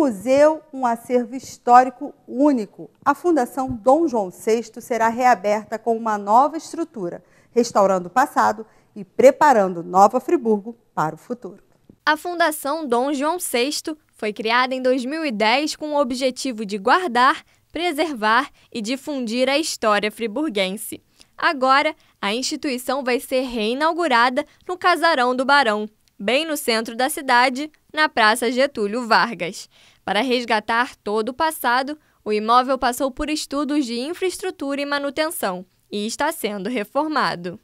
museu, um acervo histórico único. A Fundação Dom João VI será reaberta com uma nova estrutura, restaurando o passado e preparando Nova Friburgo para o futuro. A Fundação Dom João VI foi criada em 2010 com o objetivo de guardar, preservar e difundir a história friburguense. Agora, a instituição vai ser reinaugurada no Casarão do Barão, bem no centro da cidade, na Praça Getúlio Vargas. Para resgatar todo o passado, o imóvel passou por estudos de infraestrutura e manutenção e está sendo reformado.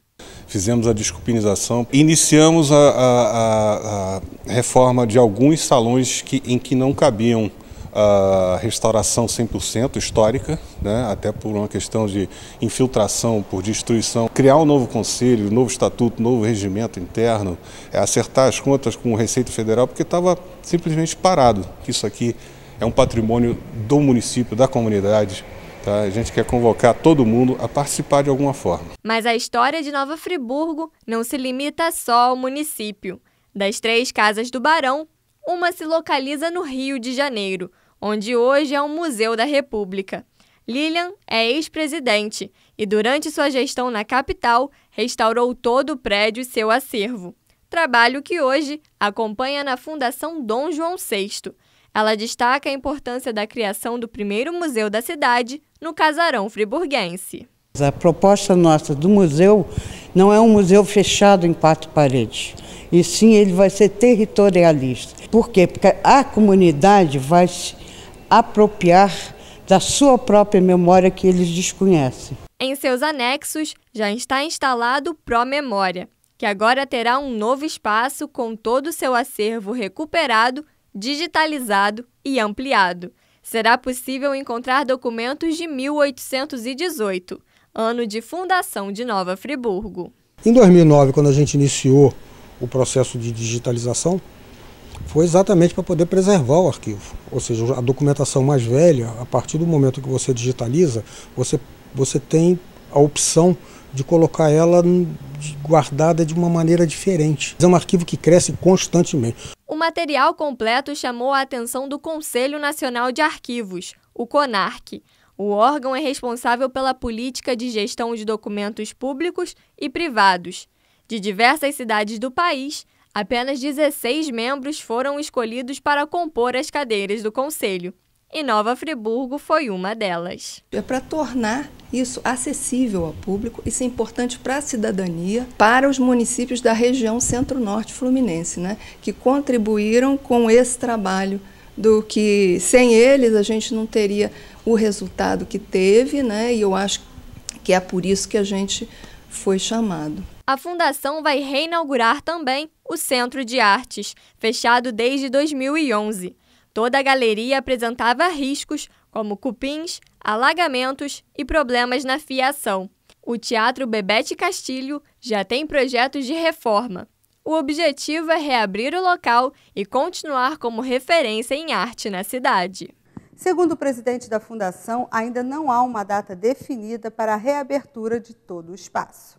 Fizemos a desculpinização, iniciamos a, a, a, a reforma de alguns salões que, em que não cabiam a restauração 100% histórica, né, até por uma questão de infiltração, por destruição. Criar um novo conselho, um novo estatuto, um novo regimento interno, é acertar as contas com o Receita Federal, porque estava simplesmente parado. Isso aqui é um patrimônio do município, da comunidade, Tá? A gente quer convocar todo mundo a participar de alguma forma. Mas a história de Nova Friburgo não se limita só ao município. Das três casas do Barão, uma se localiza no Rio de Janeiro onde hoje é um Museu da República. Lilian é ex-presidente e, durante sua gestão na capital, restaurou todo o prédio e seu acervo. Trabalho que hoje acompanha na Fundação Dom João VI. Ela destaca a importância da criação do primeiro museu da cidade no casarão friburguense. A proposta nossa do museu não é um museu fechado em quatro paredes, e sim ele vai ser territorialista. Por quê? Porque a comunidade vai se apropriar da sua própria memória que eles desconhecem. Em seus anexos já está instalado o Pró-Memória, que agora terá um novo espaço com todo o seu acervo recuperado, digitalizado e ampliado. Será possível encontrar documentos de 1818, ano de fundação de Nova Friburgo. Em 2009, quando a gente iniciou o processo de digitalização, foi exatamente para poder preservar o arquivo. Ou seja, a documentação mais velha, a partir do momento que você digitaliza, você, você tem a opção de colocar ela guardada de uma maneira diferente. É um arquivo que cresce constantemente. O material completo chamou a atenção do Conselho Nacional de Arquivos, o CONARC. O órgão é responsável pela política de gestão de documentos públicos e privados. De diversas cidades do país, apenas 16 membros foram escolhidos para compor as cadeiras do Conselho. E Nova Friburgo foi uma delas. É para tornar isso acessível ao público, isso é importante para a cidadania, para os municípios da região centro-norte fluminense, né, que contribuíram com esse trabalho do que sem eles a gente não teria o resultado que teve, né? E eu acho que é por isso que a gente foi chamado. A fundação vai reinaugurar também o Centro de Artes, fechado desde 2011. Toda a galeria apresentava riscos, como cupins, alagamentos e problemas na fiação. O Teatro Bebete Castilho já tem projetos de reforma. O objetivo é reabrir o local e continuar como referência em arte na cidade. Segundo o presidente da fundação, ainda não há uma data definida para a reabertura de todo o espaço.